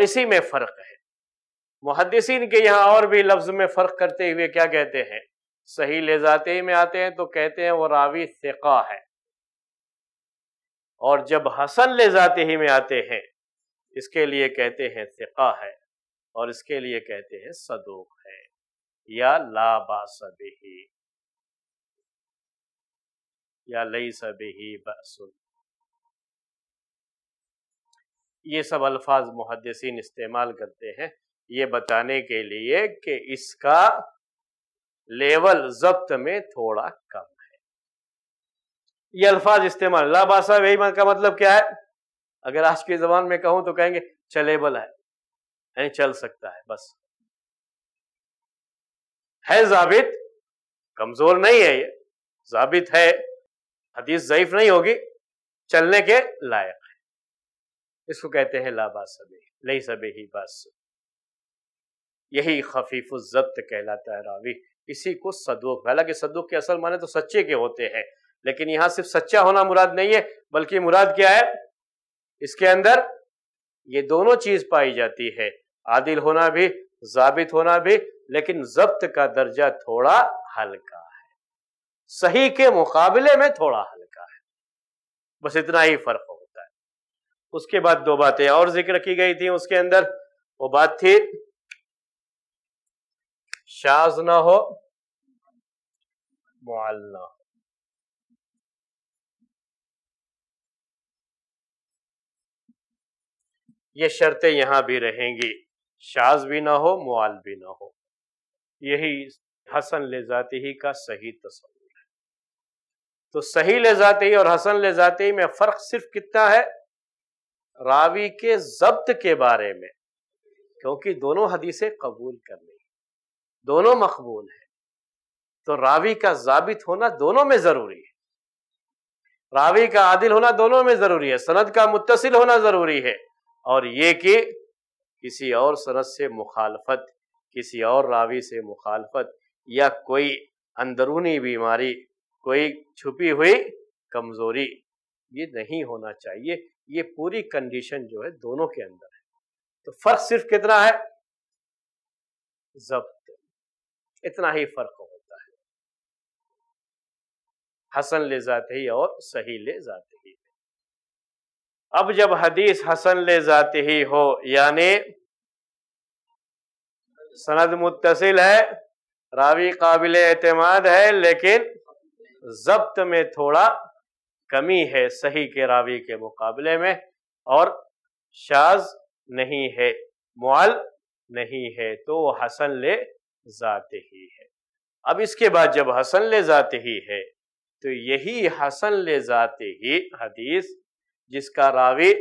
और इसी में फ़र्क है मुहदसिन के यहाँ और भी लफ्ज़ में फ़र्क करते हुए क्या कहते हैं सही ले जाते ही में आते हैं तो कहते हैं वो रावी सिका है और जब हसन ले जाते ही में आते हैं इसके लिए कहते हैं सिका है और इसके लिए कहते हैं सदूक है या लाबासबही या लई सबही बसुन ये सब अल्फाज मुहदसिन इस्तेमाल करते हैं ये बताने के लिए कि इसका लेवल जब्त में थोड़ा कम है ये अल्फाज इस्तेमाल लाबा साहब यही का मतलब क्या है अगर आज के जबान में कहूं तो कहेंगे चलेबल है यानी चल सकता है बस है जाबित कमजोर नहीं है ये जाबित है हदीस ज़यीफ नहीं होगी चलने के लायक इसको कहते हैं लाबास सबे लई सबे ही बास यही खफीफ जब्त कहलाता है रावी इसी को सदुक हालांकि सदुक के असल माने तो सच्चे के होते हैं लेकिन यहां सिर्फ सच्चा होना मुराद नहीं है बल्कि मुराद क्या है इसके अंदर ये दोनों चीज पाई जाती है आदिल होना भी जाबित होना भी लेकिन जब्त का दर्जा थोड़ा हल्का है सही के मुकाबले में थोड़ा हल्का है बस इतना ही फर्क हो उसके बाद दो बातें और जिक्र की गई थी उसके अंदर वो बात थी शाज ना हो मुआल ना हो ये शर्तें यहां भी रहेंगी शाज भी ना हो मुआल भी ना हो यही हसन ले जाते ही का सही तस्वीर है तो सही ले जाते ही और हसन ले जाते ही में फर्क सिर्फ कितना है रावी के जब्त के बारे में क्योंकि दोनों हदीसें कबूल करनी दोनों मकबूल है तो रावी का जाबित होना दोनों में जरूरी है रावी का आदिल होना दोनों में जरूरी है सनद का मुतसिल होना जरूरी है और ये कि किसी और सनद से मुखालफत किसी और रावी से मुखालफत या कोई अंदरूनी बीमारी कोई छुपी हुई कमजोरी ये नहीं होना चाहिए ये पूरी कंडीशन जो है दोनों के अंदर है तो फर्क सिर्फ कितना है जब्त इतना ही फर्क होता है हसन ले जाते ही और सही ले जाते ही अब जब हदीस हसन ले जाते ही हो यानी सनद मुतसिल है रावी काबिल एतमाद है लेकिन जब्त में थोड़ा कमी है सही के रावी के मुकाबले में और शाज नहीं है मुआल नहीं है तो वो हसन ले जाते ही है अब इसके बाद जब हसन ले जाते ही है तो यही हसन ले जाते ही हदीस जिसका रावी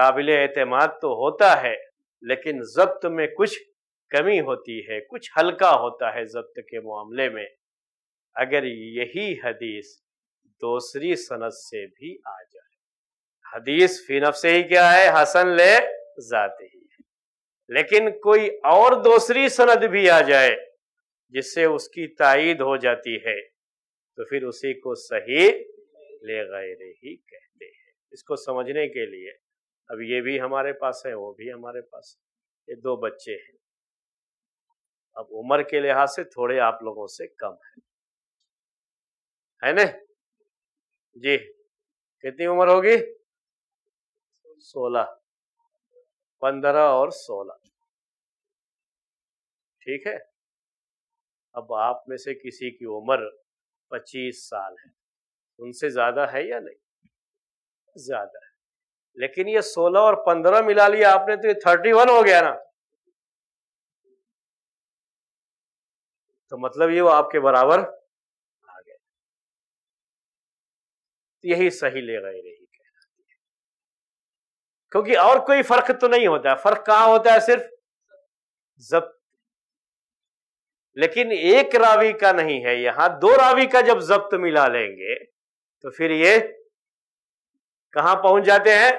काबिल एतमाद तो होता है लेकिन जब्त में कुछ कमी होती है कुछ हल्का होता है जब्त के मामले में अगर यही हदीस दूसरी सनत से भी आ जाए हदीस फी से ही क्या है हसन ले जाते ही लेकिन कोई और दूसरी सनद भी आ जाए जिससे उसकी ताइद हो जाती है तो फिर उसी को सही ले गए ही कहते हैं इसको समझने के लिए अब ये भी हमारे पास है वो भी हमारे पास है ये दो बच्चे हैं अब उम्र के लिहाज से थोड़े आप लोगों से कम है है ना जी कितनी उम्र होगी सोलह पंद्रह और सोलह ठीक है अब आप में से किसी की उम्र पच्चीस साल है उनसे ज्यादा है या नहीं ज्यादा है लेकिन ये सोलह और पंद्रह मिला लिया आपने तो ये थर्टी वन हो गया ना तो मतलब ये वो आपके बराबर तो यही सही ले गए रही क्योंकि और कोई फर्क तो नहीं होता फर्क कहां होता है सिर्फ जब्त लेकिन एक रावी का नहीं है यहां दो रावी का जब जब्त मिला लेंगे तो फिर ये कहा पहुंच जाते हैं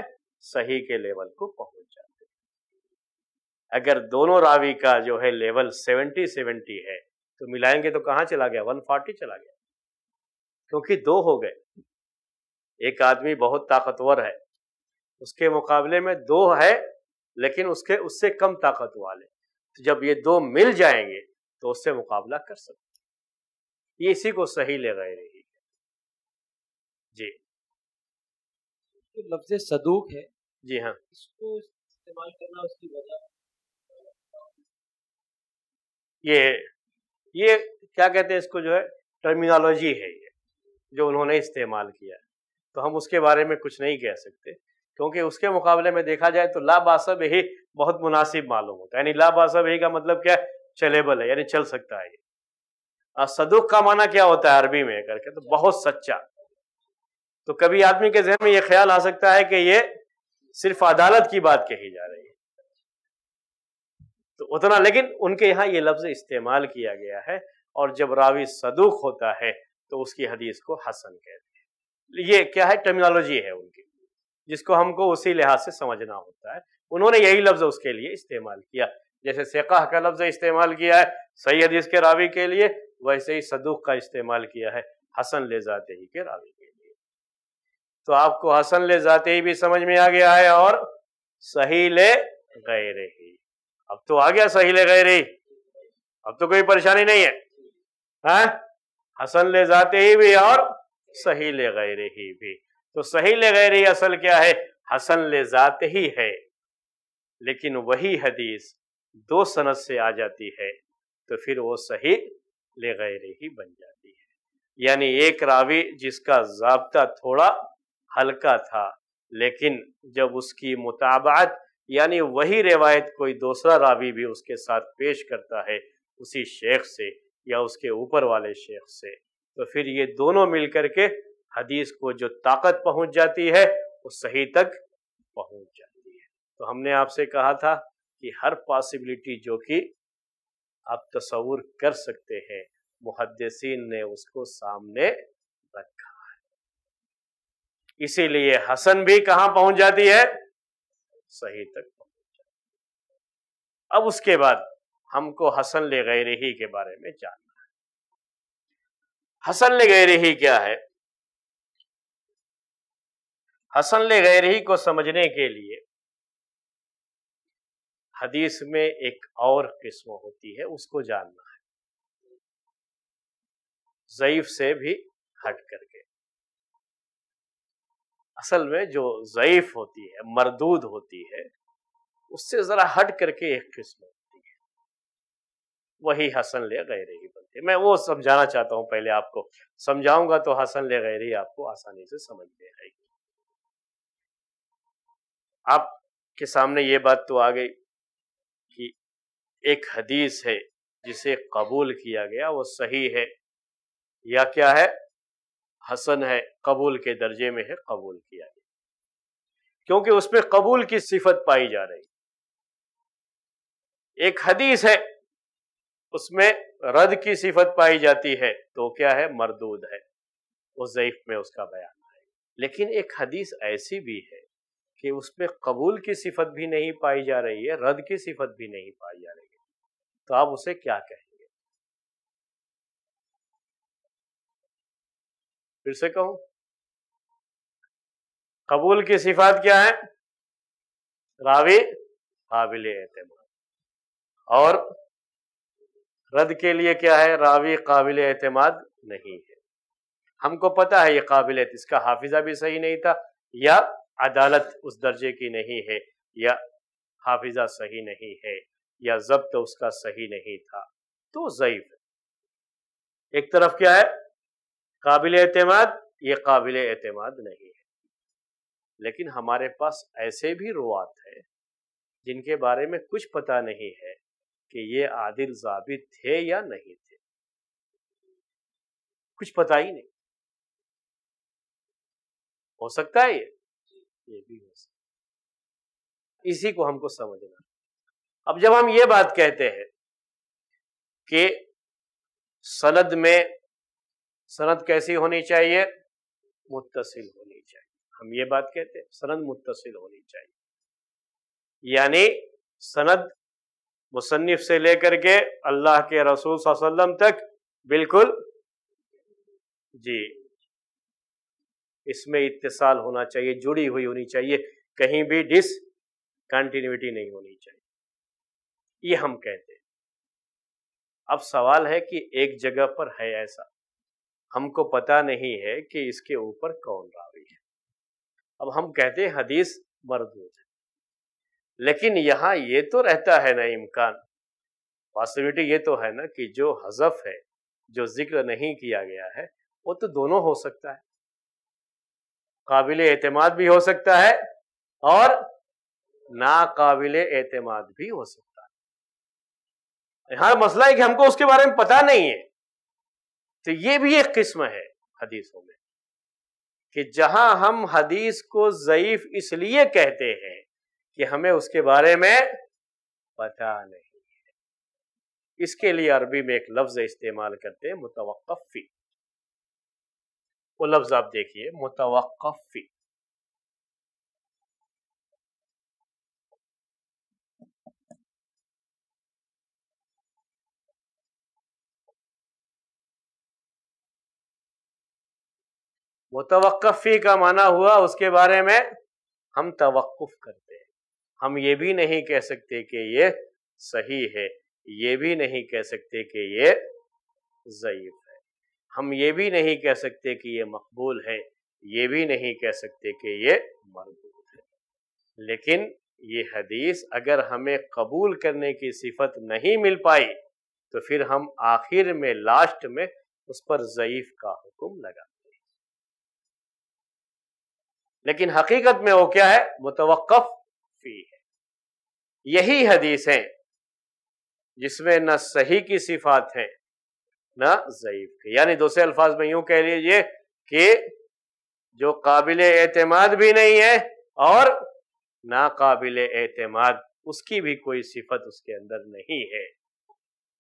सही के लेवल को पहुंच जाते हैं अगर दोनों रावी का जो है लेवल सेवेंटी सेवेंटी है तो मिलाएंगे तो कहां चला गया वन फोर्टी चला गया क्योंकि दो हो गए एक आदमी बहुत ताकतवर है उसके मुकाबले में दो है लेकिन उसके उससे कम ताकत वाले तो जब ये दो मिल जाएंगे तो उससे मुकाबला कर सकते ये इसी को सही ले गए रही जी तो लफ्ज सदूक है जी हाँ इसको इस्तेमाल करना उसकी वजह ये ये क्या कहते हैं इसको जो है टर्मिनोलॉजी है ये जो उन्होंने इस्तेमाल किया है तो हम उसके बारे में कुछ नहीं कह सकते क्योंकि उसके मुकाबले में देखा जाए तो लाबासब ही बहुत मुनासिब मालूम होता है यानी लाबासब ही का मतलब क्या चलेबल है यानी चल सकता है ये का माना क्या होता है अरबी में करके तो बहुत सच्चा तो कभी आदमी के जहन में यह ख्याल आ सकता है कि ये सिर्फ अदालत की बात कही जा रही है तो उतना लेकिन उनके यहाँ ये लफ्ज इस्तेमाल किया गया है और जब रावी सदुख होता है तो उसकी हदीस को हसन कहते हैं ये क्या है टर्मिनोलॉजी है उनकी जिसको हमको उसी लिहाज से समझना होता है उन्होंने यही लफ्ज उसके लिए इस्तेमाल किया जैसे सेकाह का लफ्ज इस्तेमाल किया है सही हदीस के रावी के लिए वैसे ही सदूक का इस्तेमाल किया है हसन ले जाते ही के रावी के लिए तो आपको हसन ले जाते ही भी समझ में आ गया है और सही ले गए रही अब तो आ गया सही ले गए रही अब तो कोई परेशानी नहीं है हाँ? हसन ले जाते ही भी और सही ले गैर ही भी तो सही ले गैर ही असल क्या है हसन ले जाते ही है लेकिन वही हदीस दो सनत से आ जाती है तो फिर वो सही ले गैर ही बन जाती है यानी एक रावी जिसका जबता थोड़ा हल्का था लेकिन जब उसकी मुताबात यानी वही रिवायत कोई दूसरा रावी भी उसके साथ पेश करता है उसी शेख से या उसके ऊपर वाले शेख से तो फिर ये दोनों मिलकर के हदीस को जो ताकत पहुंच जाती है वो सही तक पहुंच जाती है तो हमने आपसे कहा था कि हर पॉसिबिलिटी जो कि आप तस्वूर कर सकते हैं मुहदसिन ने उसको सामने रखा है इसीलिए हसन भी कहां पहुंच जाती है सही तक पहुंच जाती है अब उसके बाद हमको हसन ले गैर ही के बारे में जानना हसन ले गए रही क्या है हसन ले गए रही को समझने के लिए हदीस में एक और किस्म होती है उसको जानना है जयीफ से भी हट करके असल में जो जयीफ होती है मरदूद होती है उससे जरा हट करके एक किस्म होती है वही हसन ले गए रही थे मैं वो समझाना चाहता हूँ पहले आपको समझाऊंगा तो हसन ले रही आपको आसानी से समझ में आएगी आपके सामने ये बात तो आ गई कि एक हदीस है जिसे कबूल किया गया वो सही है या क्या है हसन है कबूल के दर्जे में है कबूल किया गया क्योंकि उसमें कबूल की सिफत पाई जा रही एक हदीस है उसमें रद की सिफत पाई जाती है तो क्या है मरदूद है उस ज़यीफ में उसका बयान है लेकिन एक हदीस ऐसी भी है कि उसमें कबूल की सिफत भी नहीं पाई जा रही है रद की सिफत भी नहीं पाई जा रही है तो आप उसे क्या कहेंगे फिर से कहूं कबूल की सिफात क्या है रावी काबिल एतम और रद्द के लिए क्या है रावी काबिल एतमाद नहीं है हमको पता है ये काबिल इसका हाफिजा भी सही नहीं था या अदालत उस दर्जे की नहीं है या हाफिजा सही नहीं है या जब्त तो उसका सही नहीं था तो ज़यीफ है एक तरफ क्या है काबिल एतमाद ये काबिल एतमाद नहीं है लेकिन हमारे पास ऐसे भी रुआत है जिनके बारे में कुछ पता नहीं है कि ये आदिल जाबित थे या नहीं थे कुछ पता ही नहीं हो सकता है ये ये भी हो सकता इसी को हमको समझना अब जब हम ये बात कहते हैं कि सनद में सनद कैसी होनी चाहिए मुतसिल होनी चाहिए हम ये बात कहते हैं सनद मुतसिल होनी चाहिए यानी सनद मुसन्फ़ से लेकर के अल्लाह के रसूल वसल्लम तक बिल्कुल जी इसमें इत्तिसाल होना चाहिए जुड़ी हुई होनी चाहिए कहीं भी डिस कंटिन्यूटी नहीं होनी चाहिए ये हम कहते हैं अब सवाल है कि एक जगह पर है ऐसा हमको पता नहीं है कि इसके ऊपर कौन रावी है अब हम कहते हैं हदीस मरदूत लेकिन यहां ये तो रहता है ना इम्कान पॉसिबिलिटी ये तो है ना कि जो हजफ है जो जिक्र नहीं किया गया है वो तो दोनों हो सकता है काबिल एतमाद भी हो सकता है और नाकाबिल एतमाद भी हो सकता है यहां मसला है कि हमको उसके बारे में पता नहीं है तो ये भी एक किस्म है हदीसों में कि जहां हम हदीस को ज़यीफ इसलिए कहते हैं कि हमें उसके बारे में पता नहीं है इसके लिए अरबी में एक लफ्ज इस्तेमाल करते हैं मुतवक्फी वो लफ्ज आप देखिए मुतवक्फी मुतवक्फी का माना हुआ उसके बारे में हम तवक्फ करते हम ये भी नहीं कह सकते कि ये सही है ये भी नहीं कह सकते कि ये ज़यीफ है हम ये भी नहीं कह सकते कि ये मकबूल है ये भी नहीं कह सकते कि ये मरबूत है लेकिन ये हदीस अगर हमें कबूल करने की सिफत नहीं मिल पाई तो फिर हम आखिर में लास्ट में उस पर ज़यीफ़ का हुक्म लगाते हैं लेकिन हकीकत में वो क्या है मुतवक्फ फी है यही हदीस है जिसमें ना सही की सिफात है ना ज़यीफ की यानी दूसरे अल्फाज में यूं कह लीजिए कि जो काबिल एतमाद भी नहीं है और काबिल एतमाद उसकी भी कोई सिफत उसके अंदर नहीं है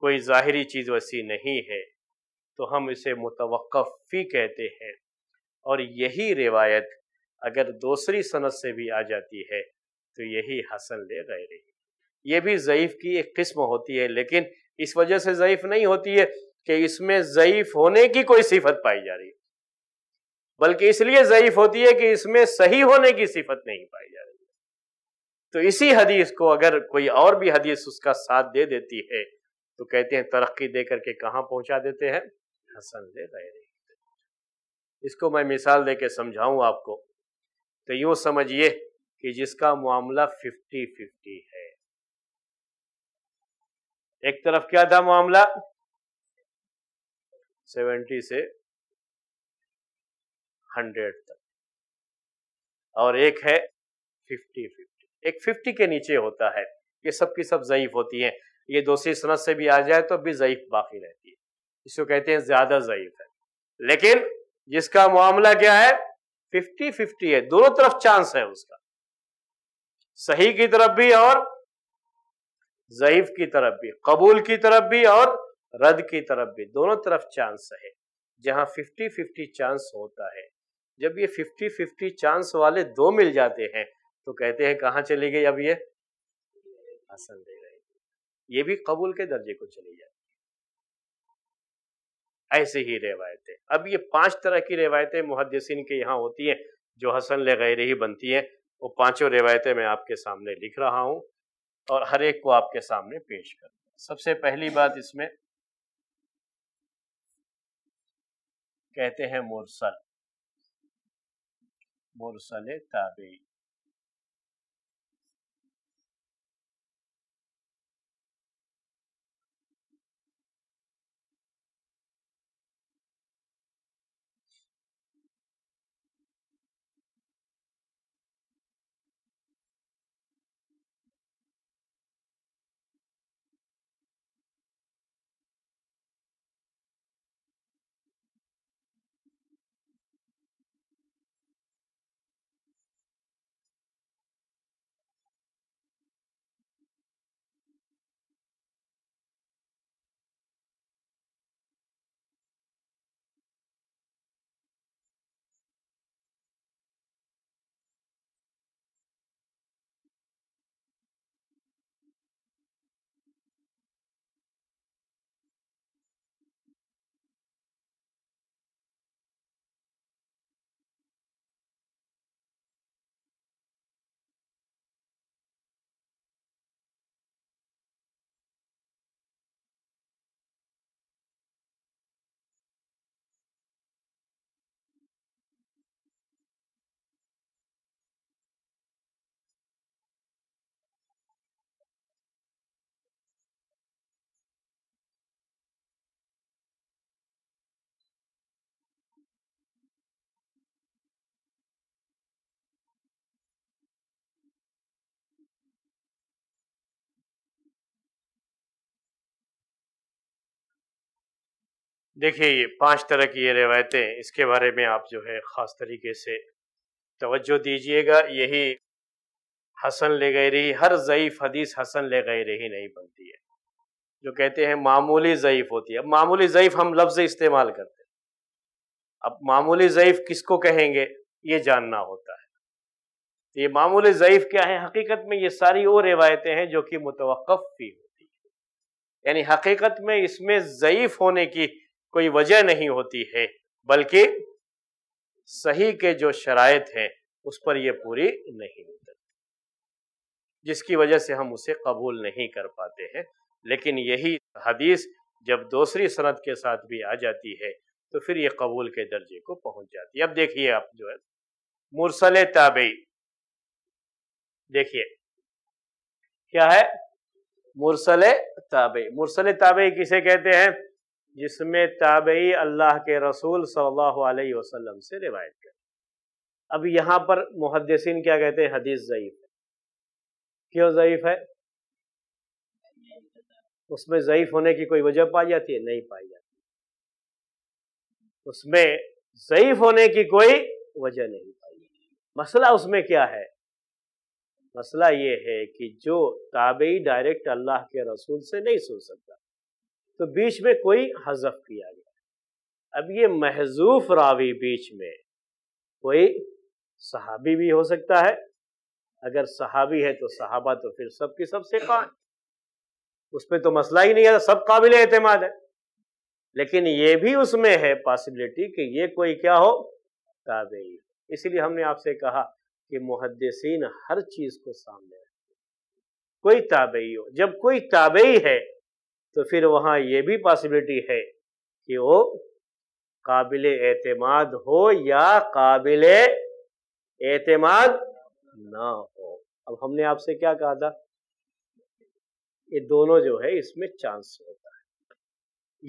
कोई ज़ाहरी चीज़ वैसी नहीं है तो हम इसे मुतवक़फ़ी कहते हैं और यही रिवायत अगर दूसरी सनत से भी आ जाती है तो यही हसन ले गए रही ये भी ज़यीफ़ की एक किस्म होती है लेकिन इस वजह से ज़यीफ़ नहीं होती है कि इसमें ज़यीफ़ होने की कोई सिफत पाई जा रही बल्कि इसलिए ज़यीफ़ होती है कि इसमें सही होने की सिफत नहीं पाई जा रही तो इसी हदीस को अगर कोई और भी हदीस उसका साथ दे देती है तो कहते हैं तरक्की दे करके कहाँ पहुँचा देते हैं हसन ले गए इसको मैं मिसाल दे के आपको तो यू समझिए कि जिसका मामला फिफ्टी फिफ्टी है एक तरफ क्या था मामला सेवेंटी से हंड्रेड तक और एक है फिफ्टी फिफ्टी एक फिफ्टी के नीचे होता है ये सब की सब ज़यीफ होती है ये दूसरी सनत से भी आ जाए तो भी ज़यीफ बाकी रहती है इसको कहते हैं ज़्यादा ज़यीफ है लेकिन जिसका मामला क्या है फिफ्टी फिफ्टी है दोनों तरफ चांस है उसका सही की तरफ भी और जयीफ की तरफ भी कबूल की तरफ भी और रद्द की तरफ भी दोनों तरफ चांस है जहां 50-50 चांस होता है जब ये 50-50 चांस वाले दो मिल जाते हैं तो कहते हैं कहाँ चली गई अब ये हसन दे रही ये भी कबूल के दर्जे को चली जाती है ऐसे ही रिवायतें अब ये पांच तरह की रिवायतें मुहदसिन के यहाँ होती हैं जो हसन ले गैर ही बनती हैं वो पांचों रिवायतें मैं आपके सामने लिख रहा हूं और हर एक को आपके सामने पेश कर सबसे पहली बात इसमें कहते हैं मुरसल मुरसले ताबे देखिए ये पांच तरह की ये रिवायतें इसके बारे में आप जो है ख़ास तरीके से तवज्जो दीजिएगा यही हसन ले गई रही हर ज़यीफ़ हदीस हसन ले गई रही नहीं बनती है जो कहते हैं मामूली ज़यीफ़ होती है अब मामूली ज़यीफ़ हम लफ्ज़ इस्तेमाल करते हैं अब मामूली ज़यीफ़ किसको कहेंगे ये जानना होता है ये मामूली ज़यीफ़ क्या है हकीकत में ये सारी वो रिवायतें हैं जो कि मुतवक़ होती है यानी हकीकत में इसमें ज़यीफ़ होने की कोई वजह नहीं होती है बल्कि सही के जो शराय है उस पर यह पूरी नहीं उतरती जिसकी वजह से हम उसे कबूल नहीं कर पाते हैं लेकिन यही हदीस जब दूसरी सनत के साथ भी आ जाती है तो फिर ये कबूल के दर्जे को पहुंच जाती है अब देखिए आप जो है मुरसल ताबई देखिए क्या है मुरसल ताबे मुरसल ताबे किसे कहते हैं जिसमें ताबई अल्लाह के रसूल सल्लल्लाहु अलैहि वसल्लम से रिवायत कर अब यहाँ पर मुहदसिन क्या कहते हैं हदीस ज़यीफ़ है क्यों ज़यीफ़ है उसमें ज़यीफ़ होने की कोई वजह पाई जाती है नहीं पाई जाती उसमें ज़यीफ़ होने की कोई वजह नहीं पाई जाती मसला उसमें क्या है मसला ये है कि जो ताबई डायरेक्ट अल्लाह के रसूल से नहीं सुन सकता तो बीच में कोई हजफ किया गया अब ये महजूफ रावी बीच में कोई सहाबी भी हो सकता है अगर सहाबी है तो सहाबा तो फिर सबके सबसे कान उसमें तो मसला ही नहीं है सब काबिल एतमाद है लेकिन ये भी उसमें है पॉसिबिलिटी कि ये कोई क्या हो ताबे इसलिए हमने आपसे कहा कि मुहदसिन हर चीज को सामने रखते कोई ताबई हो जब कोई ताबई है तो फिर वहाँ ये भी पॉसिबिलिटी है कि वो काबिल एतमाद हो या काबिल एतमाद ना हो अब हमने आपसे क्या कहा था ये दोनों जो है इसमें चांस होता है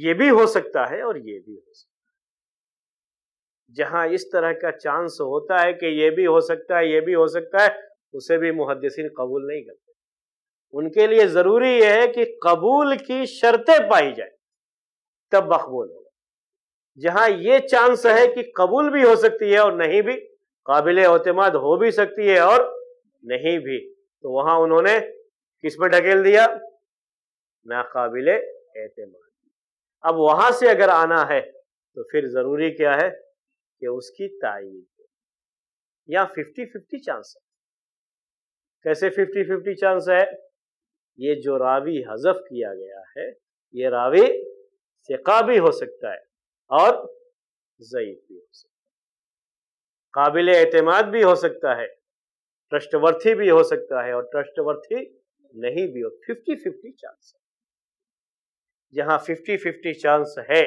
ये भी हो सकता है और ये भी हो सकता है जहां इस तरह का चांस होता है कि ये भी हो सकता है ये भी हो सकता है उसे भी मुहदसिन कबूल नहीं करते उनके लिए जरूरी यह है कि कबूल की शर्तें पाई जाए तब मकबूल होगा जहां ये चांस है कि कबूल भी हो सकती है और नहीं भी काबिल अतमाद हो भी सकती है और नहीं भी तो वहां उन्होंने किस पर ढकेल दिया नाकाबिल एतमाद अब वहां से अगर आना है तो फिर जरूरी क्या है कि उसकी तायीद या फिफ्टी फिफ्टी चांस है कैसे फिफ्टी फिफ्टी चांस है ये जो रावी हजफ किया गया है ये रावी सिका भी हो सकता है और जईफ भी हो सकता है काबिल एतमाद भी हो सकता है ट्रस्टवर्थी भी हो सकता है और ट्रस्टवर्थी नहीं भी हो फिफ्टी फिफ्टी चांस है जहां फिफ्टी फिफ्टी चांस है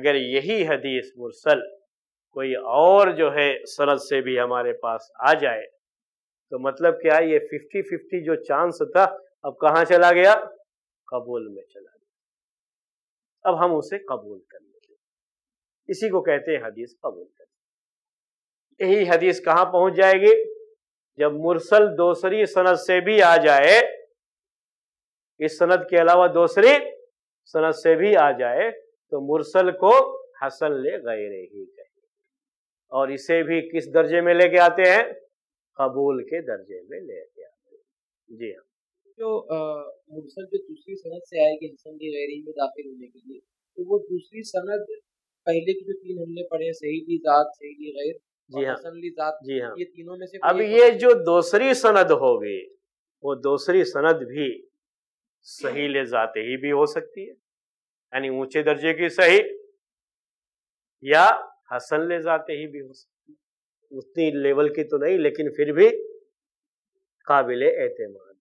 अगर यही हदीस मुरसल कोई और जो है सनद से भी हमारे पास आ जाए तो मतलब क्या ये फिफ्टी फिफ्टी जो चांस था अब कहा चला गया कबूल में चला गया अब हम उसे कबूल कर लेते इसी को कहते हैं हदीस कबूल कर यही हदीस कहां पहुंच जाएगी जब मुरसल दूसरी सनद से भी आ जाए इस सनद के अलावा दूसरी सनद से भी आ जाए तो मुरसल को हसन ले गए ही कहे और इसे भी किस दर्जे में लेके आते हैं कबूल के दर्जे में लेके आते हैं जी हाँ जो मुसल जो दूसरी सनद से आएगी हसन की गैरी में दाखिल होने के लिए तो वो दूसरी सनद पहले की जो तीन हमने पढ़े सही जात सही गैर जी हाँ जात जी हाँ ये तीनों में से अब ये जो दूसरी सनद होगी वो दूसरी सनद भी सही ले जाते ही भी हो सकती है यानी ऊंचे दर्जे की सही या हसन ले जाते ही भी हो सकती है उतनी लेवल की तो नहीं लेकिन फिर भी काबिल एतमाद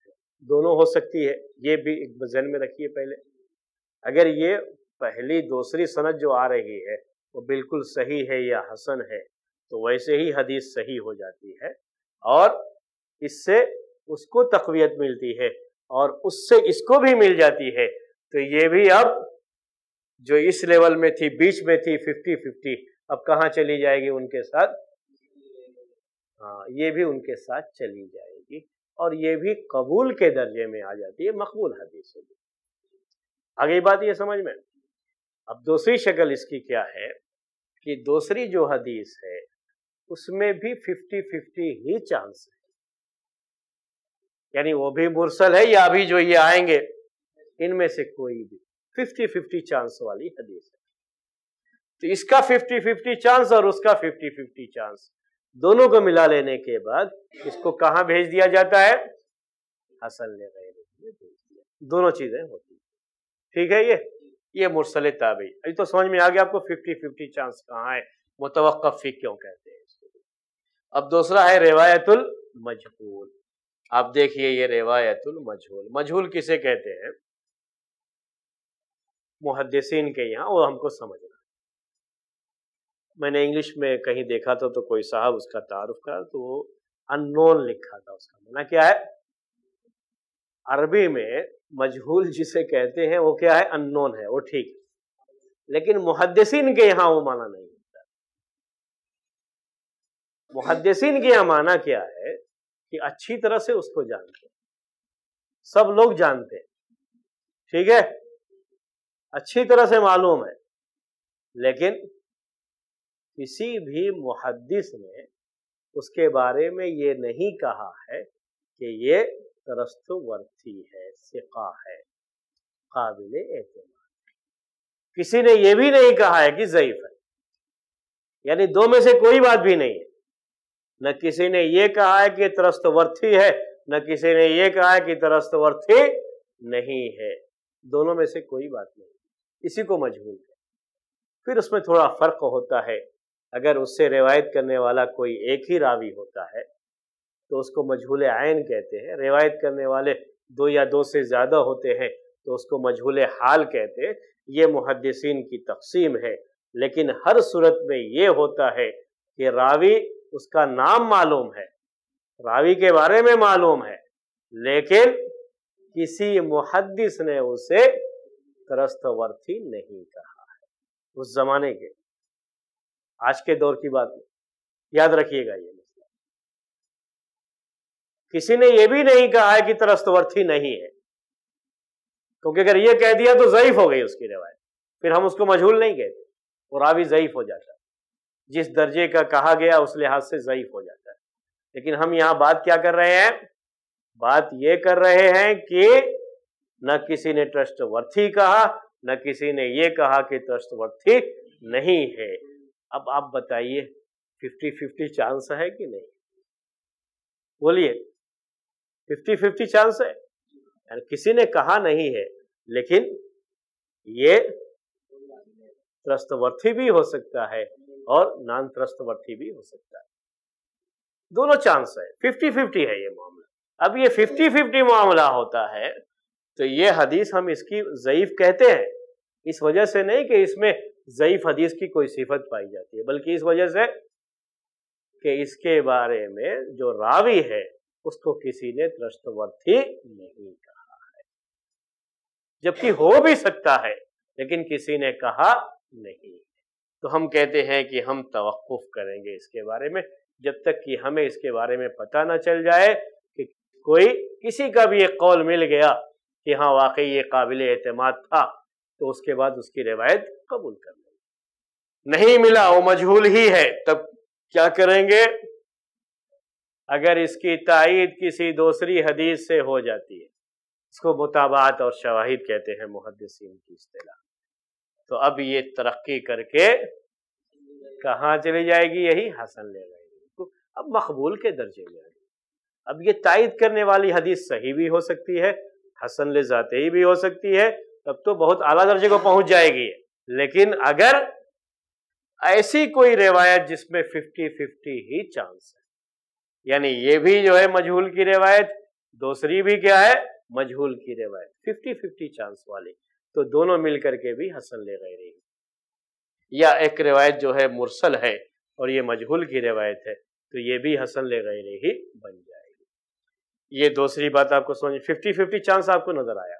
दोनों हो सकती है ये भी एक जहन में रखिए पहले अगर ये पहली दूसरी सनत जो आ रही है वो बिल्कुल सही है या हसन है तो वैसे ही हदीस सही हो जाती है और इससे उसको तकवीत मिलती है और उससे इसको भी मिल जाती है तो ये भी अब जो इस लेवल में थी बीच में थी फिफ्टी फिफ्टी अब कहाँ चली जाएगी उनके साथ हाँ ये भी उनके साथ चली जाएगी और ये भी कबूल के दर्जे में आ जाती है मकबूल हदीस होगी आगे बात ये समझ में अब दूसरी शक्ल इसकी क्या है कि दूसरी जो हदीस है उसमें भी फिफ्टी फिफ्टी ही चांस है यानी वो भी मुरसल है या अभी जो ये आएंगे इनमें से कोई भी फिफ्टी फिफ्टी चांस वाली हदीस है तो इसका फिफ्टी फिफ्टी चांस और उसका फिफ्टी फिफ्टी चांस दोनों को मिला लेने के बाद इसको कहाँ भेज दिया जाता है असल ने भेज दिया दोनों चीजें होती ठीक है ये ये मुरसल ताबी अभी तो समझ में आ गया आपको फिफ्टी फिफ्टी चांस कहाँ है मुतवक़ी क्यों कहते हैं इसको अब दूसरा है रिवायतुल मजहूल आप देखिए ये रिवायतुल मजहूल मजहूल किसे कहते हैं मुहदसिन के यहाँ वो हमको समझ मैंने इंग्लिश में कहीं देखा था तो कोई साहब उसका तारुफ का तो वो अननोन लिखा था उसका मना क्या है अरबी में मजहूल जिसे कहते हैं वो क्या है अननोन है वो ठीक है लेकिन मुहदसिन के यहां वो माना नहीं होता मुहदसिन के यहां माना क्या है कि अच्छी तरह से उसको जानते सब लोग जानते हैं ठीक है अच्छी तरह से मालूम है लेकिन किसी भी मुहदस ने उसके बारे में ये नहीं कहा है कि ये तरस्तवर्थी है सिका है काबिल एतम किसी ने यह भी नहीं कहा है कि जयफ है यानी दो में से कोई बात भी नहीं है न किसी ने यह कहा है कि तरस्तवर्थी है न किसी ने यह कहा है कि तरस्तवर्थी नहीं है दोनों में से कोई बात नहीं इसी को मजबूर है फिर उसमें थोड़ा फर्क होता है अगर उससे रिवायत करने वाला कोई एक ही रावी होता है तो उसको मजहूल आयन कहते हैं रिवायत करने वाले दो या दो से ज़्यादा होते हैं तो उसको मजहूल हाल कहते हैं ये मुहदसिन की तकसीम है लेकिन हर सूरत में ये होता है कि रावी उसका नाम मालूम है रावी के बारे में मालूम है लेकिन किसी मुहदस ने उसे त्रस्तवर्थी नहीं कहा है उस जमाने के आज के दौर की बात याद रखिएगा ये मसला किसी ने यह भी नहीं कहा है कि तरस्तवर्थी नहीं है क्योंकि अगर ये कह दिया तो ज़यीफ हो गई उसकी रिवायत फिर हम उसको मजहूल नहीं कहते और रावी ज़यीफ हो जाता है जिस दर्जे का कहा गया उस लिहाज से ज़यीफ हो जाता है लेकिन हम यहां बात क्या कर रहे हैं बात ये कर रहे हैं कि न किसी ने ट्रस्ट वर्थी कहा न किसी ने ये कहा कि ट्रस्ट वर्थी नहीं है अब आप बताइए फिफ्टी फिफ्टी चांस है कि नहीं बोलिए फिफ्टी फिफ्टी चांस है किसी ने कहा नहीं है लेकिन ये त्रस्तवर्थी भी हो सकता है और नॉन त्रस्तवर्थी भी हो सकता है दोनों चांस है फिफ्टी फिफ्टी है ये मामला अब ये फिफ्टी फिफ्टी मामला होता है तो ये हदीस हम इसकी जयीफ कहते हैं इस वजह से नहीं कि इसमें ज़यीफ़ हदीस की कोई सिफत पाई जाती है बल्कि इस वजह से कि इसके बारे में जो रावी है उसको किसी ने त्रस्तवर्थी नहीं कहा है जबकि हो भी सकता है लेकिन किसी ने कहा नहीं तो हम कहते हैं कि हम तवक़ुफ़ करेंगे इसके बारे में जब तक कि हमें इसके बारे में पता ना चल जाए कि कोई किसी का भी एक कौल मिल गया कि हाँ वाकई ये काबिल एतम था तो उसके बाद उसकी रिवायत कबूल कर लेंगे नहीं मिला वो मजहूल ही है तब क्या करेंगे अगर इसकी तइद किसी दूसरी हदीस से हो जाती है इसको मुताबात और शवाहिद कहते हैं मुहदसिन की अतला तो अब ये तरक्की करके कहाँ चली जाएगी यही हसन ले जाएगी तो अब मकबूल के दर्जे में आ अब ये तायद करने वाली हदीस सही भी हो सकती है हसन ले जाते ही भी हो सकती है तब तो बहुत आला दर्जे को पहुंच जाएगी लेकिन अगर ऐसी कोई रिवायत जिसमें फिफ्टी फिफ्टी ही चांस है यानी ये भी जो है मजहूल की रिवायत दूसरी भी क्या है मजहूल की रिवायत फिफ्टी फिफ्टी चांस वाली तो दोनों मिलकर के भी हसन ले गए रही या एक रिवायत जो है मुरसल है और ये मजहूल की रिवायत है तो ये भी हसन ले गए रही बन जाएगी ये दूसरी बात आपको समझ फिफ्टी फिफ्टी चांस आपको नजर आया